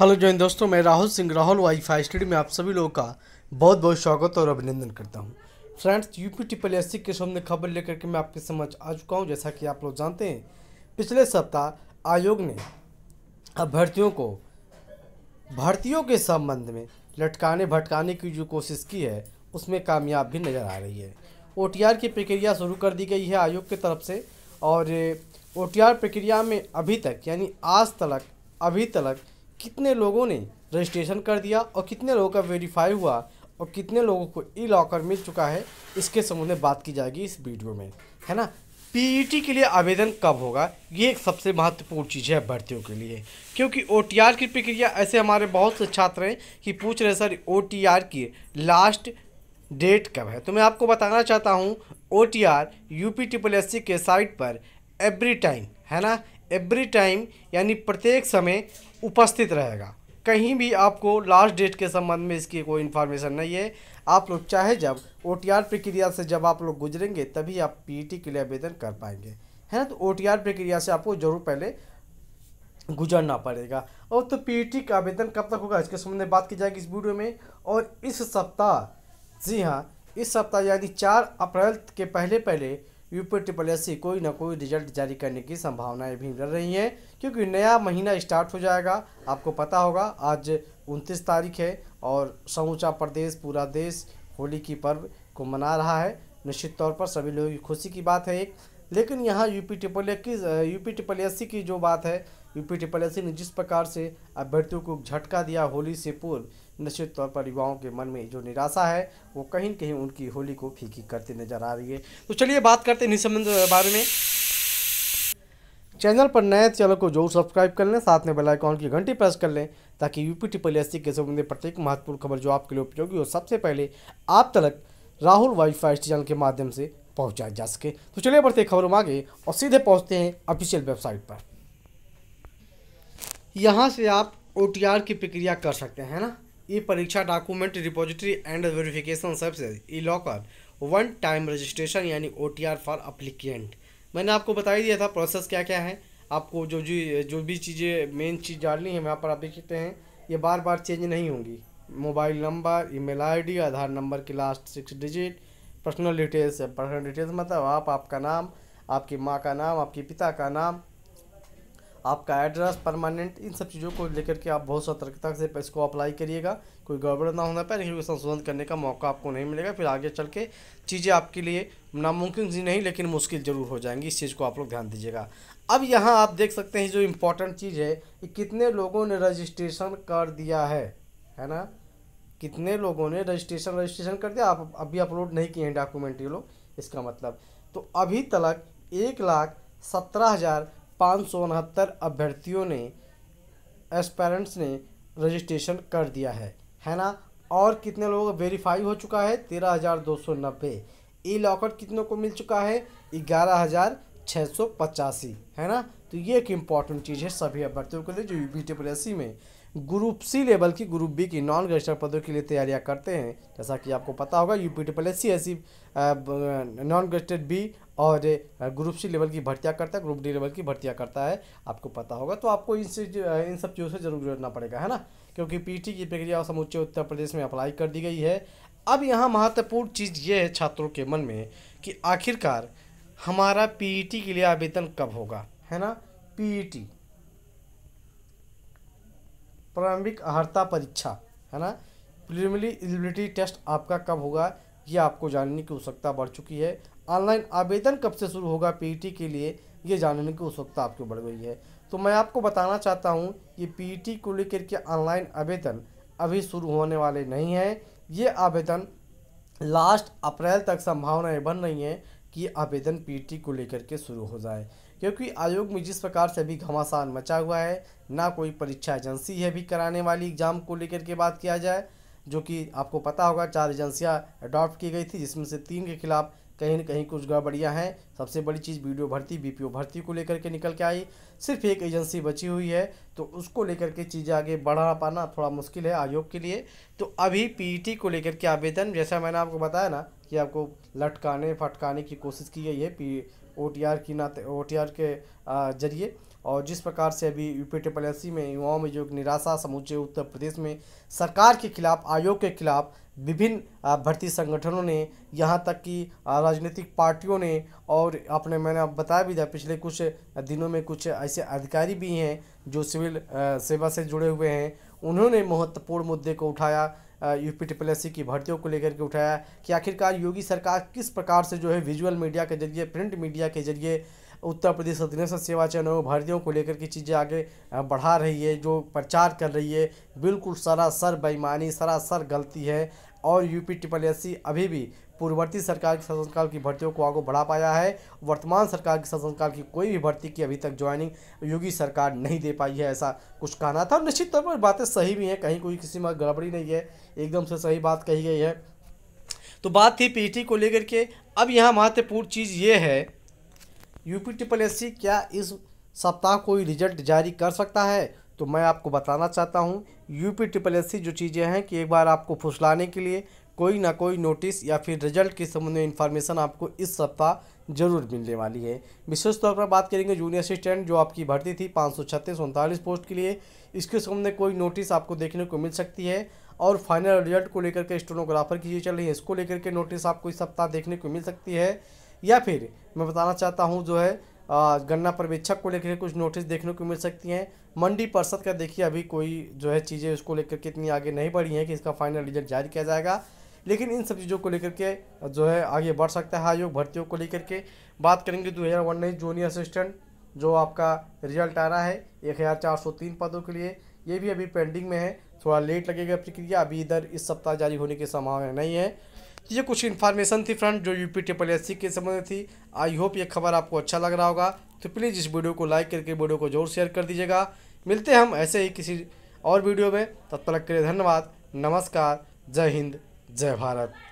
hello जैन दोस्तों मैं Rahul Singh Rahul Y five study में आप सभी लोगों का बहुत बहुत स्वागत और अभिनंदन करता हूं फ्रेंड्स यूपी ट्रिपल एस के सामने खबर लेकर के मैं आपके समझ आ चुका हूं जैसा कि आप लोग जानते हैं पिछले सप्ताह आयोग ने अभ्यर्थियों को भर्तियों के संबंध में लटकाने भटकाने की जो कोशिश की है उसमें कामयाब भी नज़र आ रही है ओ की प्रक्रिया शुरू कर दी गई है आयोग की तरफ से और ओ प्रक्रिया में अभी तक यानी आज तक अभी तक कितने लोगों ने रजिस्ट्रेशन कर दिया और कितने लोगों का वेरीफाई हुआ और कितने लोगों को ई लॉकर मिल चुका है इसके संबंध में बात की जाएगी इस वीडियो में है ना पीईटी e के लिए आवेदन कब होगा ये एक सबसे महत्वपूर्ण चीज़ है भर्तियों के लिए क्योंकि ओटीआर की प्रक्रिया ऐसे हमारे बहुत से छात्र हैं कि पूछ रहे सर ओ की लास्ट डेट कब है तो मैं आपको बताना चाहता हूँ O T R U P triple S C के साइट पर एवरी टाइम है ना एवरी टाइम यानी प्रत्येक समय उपस्थित रहेगा कहीं भी आपको लास्ट डेट के संबंध में इसकी कोई इन्फॉर्मेशन नहीं है आप लोग चाहे जब ओ प्रक्रिया से जब आप लोग गुजरेंगे तभी आप पी e के लिए आवेदन कर पाएंगे है ना तो ओ प्रक्रिया से आपको जरूर पहले गुजरना पड़ेगा और तो पी e का आवेदन कब तक होगा इसके संबंध में बात की जाएगी इस वीडियो में और इस सप्ताह जी हाँ इस सप्ताह यानी चार अप्रैल के पहले पहले यूपी ट्रिपल एस कोई ना कोई रिजल्ट जारी करने की संभावनाएं भी बढ़ रही हैं क्योंकि नया महीना स्टार्ट हो जाएगा आपको पता होगा आज उनतीस तारीख है और समूचा प्रदेश पूरा देश होली की पर्व को मना रहा है निश्चित तौर पर सभी लोगों की खुशी की बात है एक लेकिन यहाँ यूपी ट्रिपल एस की यूपी ट्रिपल एस की जो बात है यूपी ट्रिपल एससी ने जिस प्रकार से अभ्यर्थियों को झटका दिया होली से पूर्व निश्चित तौर पर युवाओं के मन में जो निराशा है वो कहीं कहीं उनकी होली को फीकी करती नजर आ रही है तो चलिए बात करते हैं निसंबंध बारे में चैनल पर नए चैनल को जरूर सब्सक्राइब कर लें साथ में बेल आइकॉन की घंटी प्रेस कर लें ताकि यूपी ट्रिपल एस के संबंधित प्रत्येक महत्वपूर्ण खबर जो आपके लिए उपयोगी हो सबसे पहले आप तक राहुल वाईफाई चैनल के माध्यम से पहुंचाया जा सके तो चलिए बढ़ते खबरों में आगे और सीधे पहुंचते हैं ऑफिशियल वेबसाइट पर यहाँ से आप ओ की प्रक्रिया कर सकते हैं ना ई परीक्षा document repository and verification services e locker one time registration यानी ओ फॉर अप्लीकेंट मैंने आपको बता ही दिया था प्रोसेस क्या क्या है आपको जो जी जो भी चीज़ें मेन चीज़ डालनी है यहाँ पर आप देखते सकते हैं ये बार बार चेंज नहीं होंगी mobile number email ID Aadhaar number की last six digit personal details personal details मतलब आप आपका नाम आपकी माँ का नाम आपके पिता का नाम आपका एड्रेस परमानेंट इन सब चीज़ों को लेकर के आप बहुत सतर्कता से इसको अप्लाई करिएगा कोई गड़बड़ ना होना पाए लेकिन संशोधन करने का मौका आपको नहीं मिलेगा फिर आगे चल के चीज़ें आपके लिए नामुमकिन जी नहीं लेकिन मुश्किल ज़रूर हो जाएंगी इस चीज़ को आप लोग ध्यान दीजिएगा अब यहाँ आप देख सकते हैं जो इम्पोर्टेंट चीज़ है कि कितने लोगों ने रजिस्ट्रेशन कर दिया है है ना कितने लोगों ने रजिस्ट्रेशन रजिस्ट्रेशन कर दिया आप अभी अपलोड नहीं किए हैं डॉक्यूमेंट ये लोग इसका मतलब तो अभी तक एक लाख सत्रह हज़ार पाँच सौ उनहत्तर अभ्यर्थियों ने एस्पेरेंट्स ने रजिस्ट्रेशन कर दिया है है ना और कितने लोगों का वेरीफाई हो चुका है तेरह हज़ार दो सौ नब्बे ई लॉकर कितनों को मिल चुका है ग्यारह हज़ार छः सौ पचासी है ना तो ये एक इम्पॉर्टेंट चीज़ है सभी अभ्यर्थियों के लिए जो यू बी में ग्रुप सी लेवल की ग्रुप बी की नॉन रजिस्टर्ड पदों के लिए तैयारियां करते हैं जैसा कि आपको पता होगा पी ट्रिपल एस सी ऐसी नॉन रजिस्टर्ड बी और ग्रुप सी लेवल की भर्तियाँ करता है ग्रुप डी लेवल की भर्तियाँ करता है आपको पता होगा तो आपको इन इन सब चीज़ों से जरूर जुड़ना पड़ेगा है ना क्योंकि टी की प्रक्रिया समूचे उत्तर प्रदेश में अप्लाई कर दी गई है अब यहाँ महत्वपूर्ण चीज़ ये है छात्रों के मन में कि आखिरकार हमारा टी e के लिए आवेदन कब होगा है ना टी प्रारंभिक अहर्ता परीक्षा है ना प्रिलिमिनरी एलिजिबिलिटी टेस्ट आपका कब होगा ये आपको जानने की उत्सुकता बढ़ चुकी है ऑनलाइन आवेदन कब से शुरू होगा पीईटी e के लिए ये जानने की उत्सुकता आपको बढ़ गई है तो मैं आपको बताना चाहता हूँ ये पीईटी e को लेकर के ऑनलाइन आवेदन अभी शुरू होने वाले नहीं हैं ये आवेदन लास्ट अप्रैल तक संभावनाएँ बन रही हैं कि आवेदन पीईटी e को लेकर के शुरू हो जाए क्योंकि आयोग में जिस प्रकार से अभी घमासान मचा हुआ है ना कोई परीक्षा एजेंसी है अभी कराने वाली एग्ज़ाम को लेकर के बात किया जाए जो कि आपको पता होगा चार एजेंसियाँ अडॉप्ट की गई थी जिसमें से तीन के खिलाफ कहीं ना कहीं कुछ गड़बड़ियाँ हैं सबसे बड़ी चीज़ बी भर्ती बी भर्ती को लेकर के निकल के आई सिर्फ एक एजेंसी बची हुई है तो उसको लेकर के चीज़ें आगे बढ़ा पाना थोड़ा मुश्किल है आयोग के लिए तो अभी पी को लेकर के आवेदन जैसा मैंने आपको बताया ना कि आपको लटकाने फटकाने की कोशिश की गई है पी ओ की नाते ओ के जरिए और जिस प्रकार से अभी यू पी एस में युवाओं में जो निराशा समूचे उत्तर प्रदेश में सरकार के खिलाफ आयोग के खिलाफ विभिन्न भर्ती संगठनों ने यहाँ तक कि राजनीतिक पार्टियों ने और आपने मैंने आप बताया भी था पिछले कुछ दिनों में कुछ ऐसे अधिकारी भी हैं जो सिविल सेवा से जुड़े हुए हैं उन्होंने महत्वपूर्ण मुद्दे को उठाया यू पी ट्रिपल एस की भर्तियों को लेकर के उठाया कि आखिरकार योगी सरकार किस प्रकार से जो है विजुअल मीडिया के जरिए प्रिंट मीडिया के जरिए उत्तर प्रदेश अधिनेशन सेवा चयन भर्तियों को लेकर की चीज़ें आगे बढ़ा रही है जो प्रचार कर रही है बिल्कुल सरासर बेईमानी सरासर गलती है और यूपी ट्रिपल एस अभी भी पूर्ववर्ती सरकार के शासनकाल की भर्तियों को आगे बढ़ा पाया है वर्तमान सरकार के शासनकाल की कोई भी भर्ती की अभी तक ज्वाइनिंग योगी सरकार नहीं दे पाई है ऐसा कुछ कहना था निश्चित तौर पर बातें सही भी हैं कहीं कोई किसी में गड़बड़ी नहीं है एकदम से सही बात कही गई है तो बात थी पीटी को लेकर के अब यहाँ महत्वपूर्ण चीज़ ये है यूपी ट्रिपल एस क्या इस सप्ताह कोई रिजल्ट जारी कर सकता है तो मैं आपको बताना चाहता हूँ यूपी ट्रिपल एस जो चीज़ें हैं कि एक बार आपको फुसलाने के लिए कोई ना कोई नोटिस या फिर रिजल्ट के संबंध में इन्फॉर्मेशन आपको इस सप्ताह जरूर मिलने वाली है विशेष तौर पर बात करेंगे जूनियर असिस्टेंट जो आपकी भर्ती थी पाँच सौ छत्तीस उनतालीस पोस्ट के लिए इसके संबंध में कोई नोटिस आपको देखने को मिल सकती है और फाइनल रिजल्ट को लेकर के स्टोनोग्राफर की चीज़ चल रही है इसको लेकर के नोटिस आपको इस सप्ताह देखने को मिल सकती है या फिर मैं बताना चाहता हूँ जो है गन्ना पर्यवेक्षक को लेकर कुछ नोटिस देखने को मिल सकती हैं मंडी परिषद का देखिए अभी कोई जो है चीज़ें उसको लेकर के इतनी आगे नहीं बढ़ी हैं कि इसका फाइनल रिजल्ट जारी किया जाएगा लेकिन इन सब चीज़ों को लेकर के जो है आगे बढ़ सकता है आयोग भर्तियों को लेकर के बात करेंगे दो हज़ार उन्नीस जूनियर असिस्टेंट जो आपका रिजल्ट आ रहा है एक हज़ार चार सौ तीन पदों के लिए ये भी अभी पेंडिंग में है थोड़ा लेट लगेगा प्रक्रिया अभी इधर इस सप्ताह जारी होने की संभावना नहीं है ये कुछ इन्फॉर्मेशन थी फ्रेंड जो यूपी ट्रिपल एस के संबंध में थी आई होप ये खबर आपको अच्छा लग रहा होगा तो प्लीज़ इस वीडियो को लाइक करके वीडियो को जरूर शेयर कर दीजिएगा मिलते हैं हम ऐसे ही किसी और वीडियो में तब तक के लिए धन्यवाद नमस्कार जय हिंद जय भारत